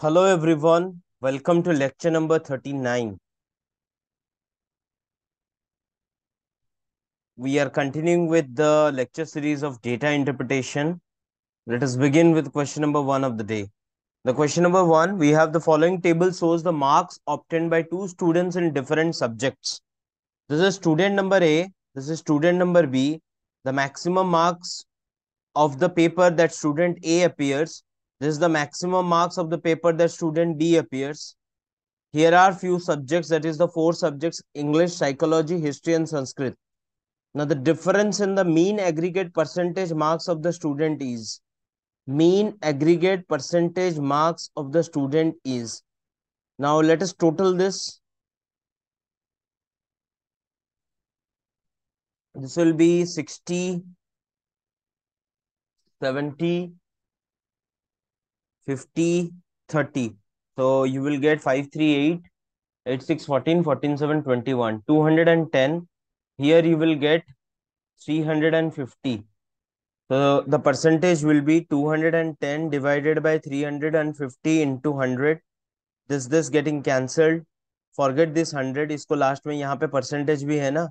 Hello everyone, welcome to lecture number 39. We are continuing with the lecture series of data interpretation. Let us begin with question number one of the day. The question number one, we have the following table shows the marks obtained by two students in different subjects. This is student number A, this is student number B. The maximum marks of the paper that student A appears this is the maximum marks of the paper that student D appears. Here are few subjects, that is the four subjects, English, Psychology, History and Sanskrit. Now the difference in the mean aggregate percentage marks of the student is, mean aggregate percentage marks of the student is. Now let us total this. This will be 60, 70, 50, 30. So you will get 538, 86, 14, 14, 7, 21, 210. Here you will get 350. So the percentage will be 210 divided by 350 into 100. This this getting cancelled. Forget this 100. इसको last में यहाँ पे percentage भी है ना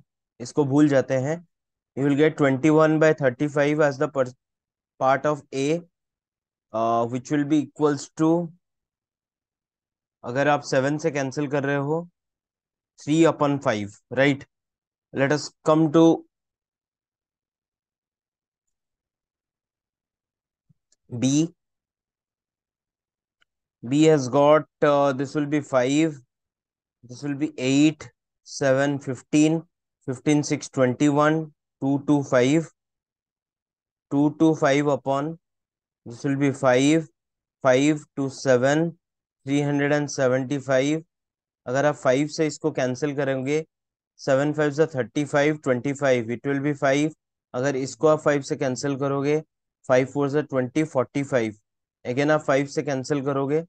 इसको भूल जाते हैं. You will get 21 by 35 as the part of A. Which will be equals to अगर आप सेवन से कैंसिल कर रहे हो three upon five right let us come to B B has got this will be five this will be eight seven fifteen fifteen six twenty one two two five two two five upon This will be 5, 5 to 7, 375. अगर आप 5 से इसको cancel करेंगे 7 five से 35, 25, it will B 5. अगर इसको आप 5 से कैंसिल करोगे 5 फोर से 20, 45. अगेन आप 5 से कैंसिल करोगे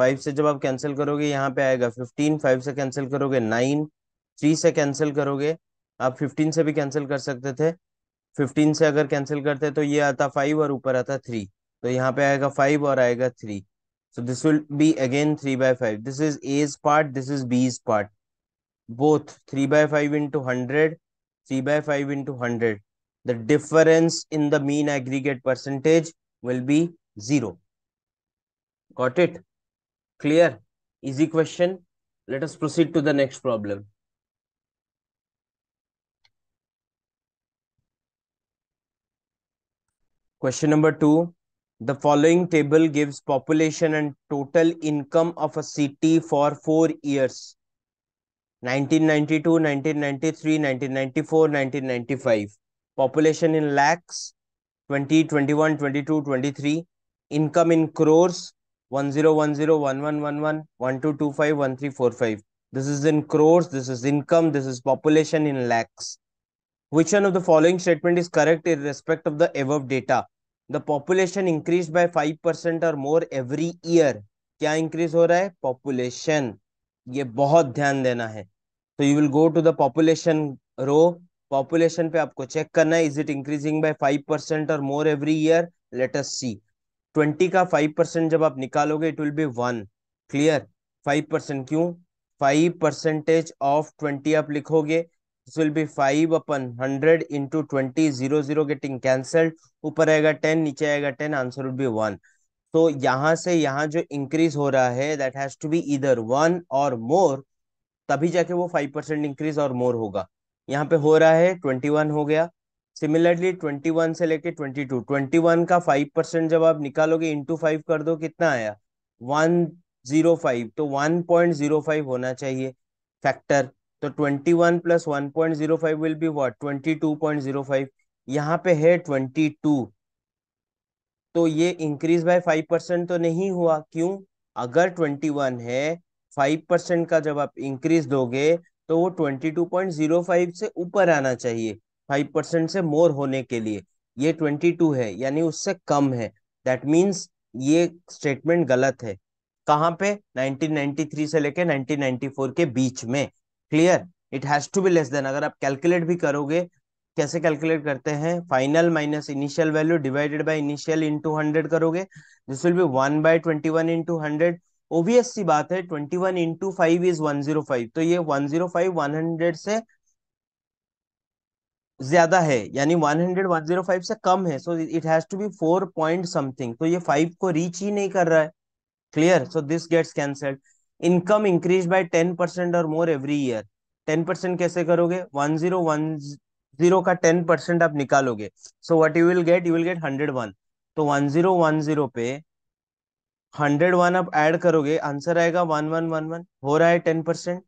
5 से जब आप कैंसिल करोगे यहाँ पे आएगा 15, 5 से कैंसिल करोगे 9, 3 से कैंसिल करोगे आप 15 से भी कैंसिल कर सकते थे 15 से अगर कैंसिल करते तो ये आता 5 और ऊपर आता 3. तो यहाँ पे आएगा फाइव और आएगा three so this will be again three by five this is A's part this is B's part both three by five into hundred three by five into hundred the difference in the mean aggregate percentage will be zero got it clear easy question let us proceed to the next problem question number two The following table gives population and total income of a city for four years 1992, 1993, 1994, 1995. Population in lakhs 20, 21, 22, 23. Income in crores 1010, 1111, 1225, This is in crores, this is income, this is population in lakhs. Which one of the following statement is correct in respect of the above data? The population increase by five percent or more every year क्या increase हो रहा है population ये बहुत ध्यान देना है तो you will go to the population row population पे आपको चेक करना है is it increasing by five percent or more every year let's see twenty का फाइव परसेंट जब आप निकालोगे it will be one clear five percent क्यों five percentage of twenty आप लिखोगे this will be 5 upon 100 into 20 0 0 getting cancelled ऊपर आएगा 10 नीचे आएगा 10 आंसर विल बी 1 तो यहां से यहां जो इंक्रीज हो रहा है दैट हैज टू बी इधर 1 और मोर तभी जाके वो 5% इंक्रीज और मोर होगा यहाँ पे हो रहा है 21 हो गया सिमिलरली 21 से लेके 22 21 का 5% जब आप निकालोगे इंटू फाइव कर दो कितना आया 105 तो 1.05 होना चाहिए फैक्टर तो 21 one plus one point zero five will be what twenty two point zero five यहाँ पे है ट्वेंटी टू तो ये इंक्रीज बाय फाइव परसेंट तो नहीं हुआ क्यों अगर ट्वेंटी वन है फाइव परसेंट का जब आप इंक्रीज दोगे तो वो twenty two point zero five से ऊपर आना चाहिए फाइव परसेंट से मोर होने के लिए ये ट्वेंटी टू है यानी उससे कम है दैट मीन्स ये स्टेटमेंट गलत है कहाँ पे नाइनटीन नाइनटी थ्री से लेके नाइनटीन नाइनटी फोर के बीच में clear it has to be less than अगर आप कैलकुलेट भी करोगे कैसे कैलकुलेट करते हैं final minus initial value divided by initial into hundred करोगे this will be one by twenty one into hundred obvious सी बात है twenty one into five is one zero five तो ये one zero five one hundred से ज्यादा है यानी one hundred one zero five से कम है सो it has to be four point something तो ये फाइव को रीच ही नहीं कर रहा है clear so this gets cancelled income increase by ten percent or more every year ten percent कैसे करोगे वन जीरो वन जीरो का टेन परसेंट आप निकालोगे so what you will get you will get hundred one तो one zero one zero पे hundred one आप add करोगे answer आएगा वन वन वन वन हो रहा है टेन परसेंट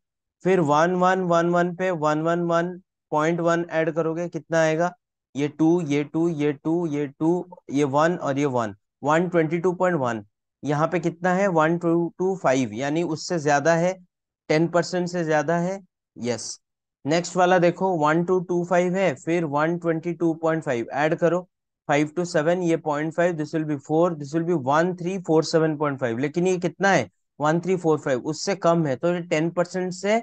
फिर वन वन वन वन पे one one one point one add करोगे कितना आएगा ये टू ये टू ये टू ये टू ये वन और ये one one twenty two point one यहाँ पे कितना है वन टू टू फाइव यानी उससे ज्यादा है टेन परसेंट से ज्यादा है यस नेक्स्ट वाला देखो वन टू टू फाइव है फिर one twenty two point five add करो फाइव टू सेवन ये point five this will be four this will be one three four seven point five लेकिन ये कितना है वन थ्री फोर फाइव उससे कम है तो ये टेन परसेंट से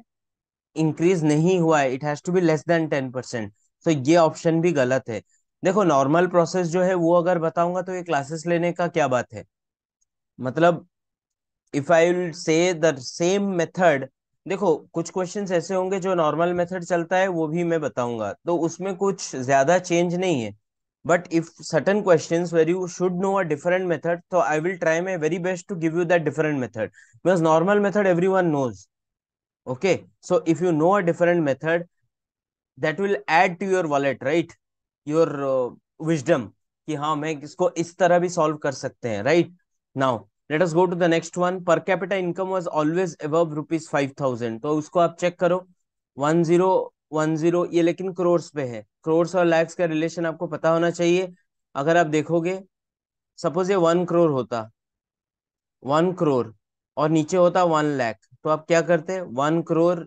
इंक्रीज नहीं हुआ है it has to be less than ten percent तो ये ऑप्शन भी गलत है देखो नॉर्मल प्रोसेस जो है वो अगर बताऊंगा तो ये क्लासेस लेने का क्या बात है मतलब if I will say the same method देखो कुछ क्वेश्चंस ऐसे होंगे जो नॉर्मल मेथड चलता है वो भी मैं बताऊंगा तो उसमें कुछ ज्यादा चेंज नहीं है but if certain question where you should know a different method तो I will try my very best to give you that different method because normal method every one knows okay so if you know a different method that will add to your wallet right your wisdom कि हाँ मैं इसको इस तरह भी solve कर सकते हैं right right? Now let us go to the next one per capita income was always above rupees five thousand तो उसको आप चेक करो वन जीरो वन जीरो ये लेकिन क्रोर्स पे है क्रोर्स और लैक्स का रिलेशन आपको पता होना चाहिए अगर आप देखोगे सपोज ये वन करोड़ होता वन करोड़ और नीचे होता वन लैख तो आप क्या करते वन करोड़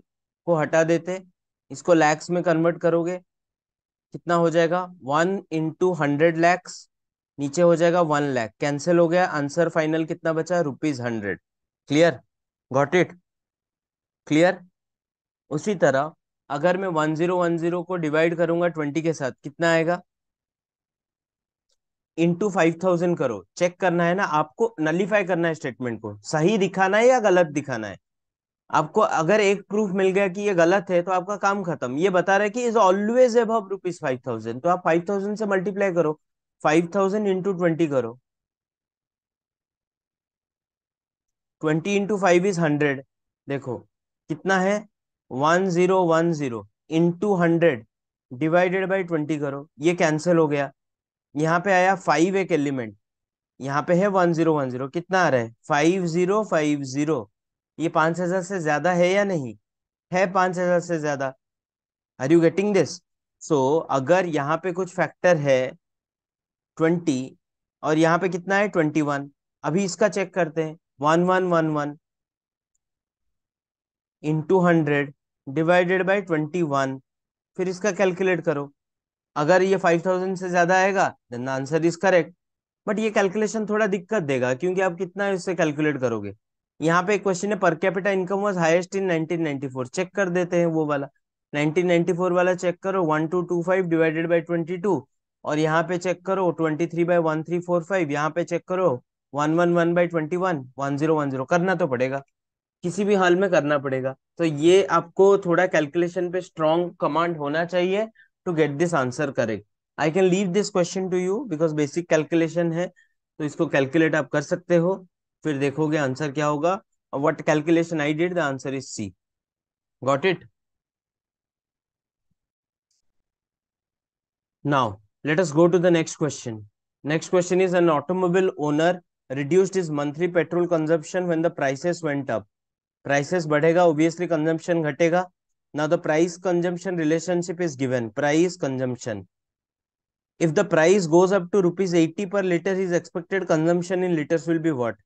को हटा देते इसको लैक्स में कन्वर्ट करोगे कितना हो जाएगा वन इंटू हंड्रेड लैक्स नीचे हो जाएगा वन लैख कैंसिल हो गया आंसर फाइनल कितना बचा rupees hundred clear got it clear उसी तरह अगर मैं वन जीरो वन जीरो को डिवाइड करूंगा ट्वेंटी के साथ कितना आएगा इंटू फाइव थाउजेंड करो चेक करना है ना आपको नलीफाई करना है स्टेटमेंट को सही दिखाना है या गलत दिखाना है आपको अगर एक प्रूफ मिल गया कि ये गलत है तो आपका काम खत्म ये बता रहा है कि is always above rupees five thousand तो आप फाइव थाउजेंड से मल्टीप्लाई करो फाइव थाउजेंड इंटू ट्वेंटी करो twenty into five is hundred देखो कितना है one zero one zero into hundred divided by twenty करो ये कैंसिल हो गया यहाँ पे आया फाइव एक एलिमेंट यहाँ पे है वन जीरो वन जीरो कितना आ रहा है फाइव जीरो फाइव जीरो ये पांच हजार से ज्यादा है या नहीं है पांच हजार से ज्यादा are you getting this so अगर यहाँ पे कुछ फैक्टर है ट्वेंटी और यहाँ पे कितना है ट्वेंटी वन अभी इसका चेक करते हैं one one one one into hundred divided by twenty one फिर इसका कैलकुलेट करो अगर ये फाइव थाउजेंड से ज्यादा आएगा then answer is correct but ये कैलकुलेशन थोड़ा दिक्कत देगा क्योंकि आप कितना इससे कैलकुलेट करोगे यहाँ पे क्वेश्चन है per capita income was highest in 1994 check कर देते हैं वो वाला 1994 वाला चेक करो five divided by twenty two और यहाँ पे चेक करो twenty three by one three four five यहाँ पे चेक करो one one one by twenty one one zero one zero करना तो पड़ेगा किसी भी हाल में करना पड़ेगा तो ये आपको थोड़ा कैलकुलेशन पे स्ट्रॉन्ग कमांड होना चाहिए to get this answer correct I can leave this question to you because basic calculation है तो इसको कैलकुलेट आप कर सकते हो फिर देखोगे आंसर क्या होगा what calculation I did the answer is C got it now let us go to the next question next question is an automobile owner reduced his monthly petrol consumption when the prices went up prices badhega obviously consumption ghatega now the price consumption relationship is given price consumption if the price goes up to rupees 80 per liter his expected consumption in liters will be what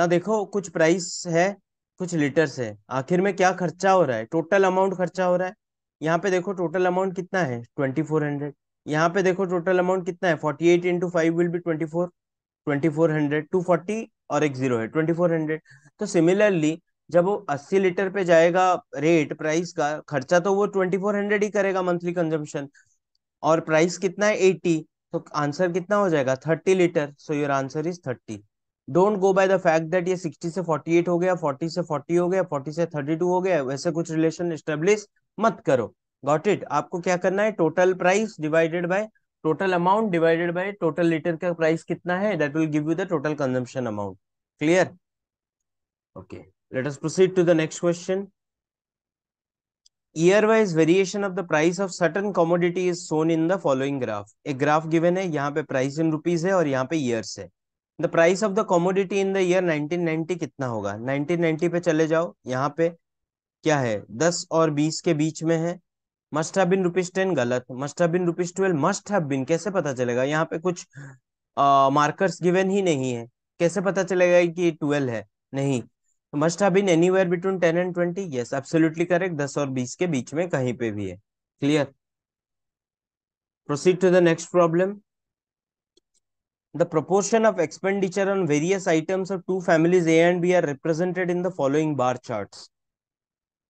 now dekho kuch price hai कुछ liters है आखिर में क्या खर्चा हो रहा है total amount खर्चा हो रहा है यहाँ पे देखो टोटल अमाउंट कितना है ट्वेंटी फोर हंड्रेड यहाँ पे देखो टोटल अमाउंट कितना है forty eight into five will be twenty four twenty four hundred two forty और एक जीरो है ट्वेंटी फोर हंड्रेड तो सिमिलरली जब वो अस्सी लीटर पे जाएगा रेट प्राइस का खर्चा तो वो ट्वेंटी फोर हंड्रेड ही करेगा मंथली कंजम्पशन और प्राइस कितना है एटी तो आंसर कितना हो जाएगा thirty liter so your answer is thirty don't go by the fact that ये सिक्सटी से फोर्टी एट हो गया फोर्टी से फोर्टी हो गया फोर्टी से थर्टी टू हो गया वैसे कुछ रिलेशन स्टेब्लिश मत करो गॉट इट आपको क्या करना है total price divided by total amount divided by total liter का प्राइस कितना है that will give you the total consumption amount clear okay let us proceed to the next question year wise variation of the price of certain commodity is shown in the following graph एक graph given है यहाँ पे price in rupees है और यहाँ पे years है the price of the commodity in the year ninety कितना होगा नाइनटीन नाइनटी पे चले जाओ यहाँ पे क्या है दस और बीस के बीच में है must have been rupees ten गलत must have been rupees twelve must have been कैसे पता चलेगा यहाँ पे कुछ मार्कर्स uh, गिवन ही नहीं है कैसे पता चलेगा कि ट्वेल्व है नहीं must have been anywhere between ten and twenty yes absolutely correct दस और बीस के बीच में कहीं पे भी है clear proceed to the next problem the proportion of expenditure on various items of two families A and B are represented in the following bar charts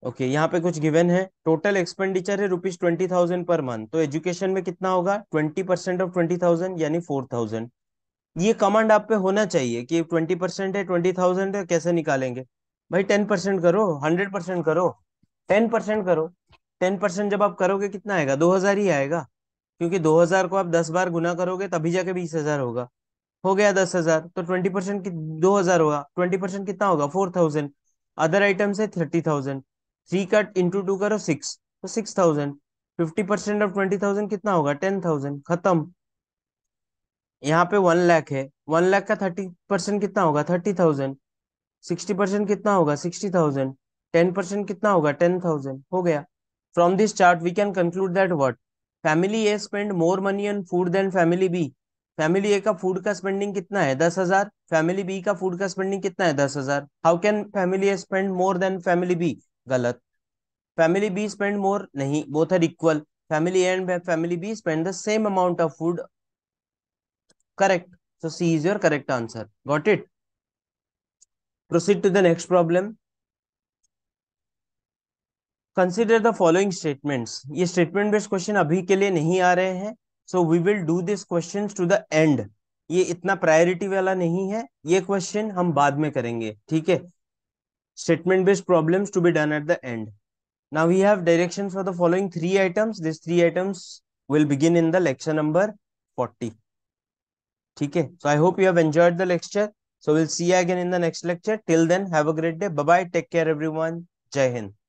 okay okay, यहाँ पे कुछ गिवन है टोटल एक्सपेंडिचर है rupees twenty thousand per month तो education में कितना होगा twenty percent of twenty thousand यानी फोर थाउजेंड ये कमांड आप पे होना चाहिए कि ट्वेंटी परसेंट है ट्वेंटी थाउजेंड है कैसे निकालेंगे भाई टेन परसेंट करो हंड्रेड परसेंट करो टेन परसेंट करो टेन परसेंट जब आप करोगे कितना आएगा दो हजार ही आएगा क्योंकि दो हजार को आप दस बार गुना करोगे तभी जाके बीस हजार होगा हो गया दस हजार तो ट्वेंटी परसेंट दो हजार होगा ट्वेंटी परसेंट कितना होगा फोर थाउजेंड अदर आइटम्स है thirty thousand three cut into two करो सिक्स तो six thousand fifty percent of twenty thousand कितना होगा टेन थाउजेंड खत्म यहाँ पे वन लाख है वन लाख का थर्टी परसेंट कितना होगा थर्टी थाउजेंड सिक्सटी परसेंट कितना होगा सिक्सटी थाउजेंड टेन परसेंट कितना होगा टेन थाउजेंड हो गया from this chart we can conclude that what family A spend more money on food than family B family A का food का spending कितना है दस हजार फैमिली बी का फूड का स्पेंडिंग कितना है दस हजार how can family A spend more than family B गलत फैमिली बी स्पेंड मोर नहीं both are equal family and family B spend the same amount of food correct so C is your correct answer got it proceed to the next problem consider the following statement ये statement based question अभी के लिए नहीं आ रहे हैं so we will do this question to the end ये इतना प्रायोरिटी वाला नहीं है ये क्वेश्चन हम बाद में करेंगे ठीक है statement based problems to be done at the end. Now we have directions for the following three items. These three items will begin in the lecture number 40. Okay. So I hope you have enjoyed the lecture. So we'll see you again in the next lecture. Till then, have a great day. Bye-bye. Take care, everyone. Jai Hind.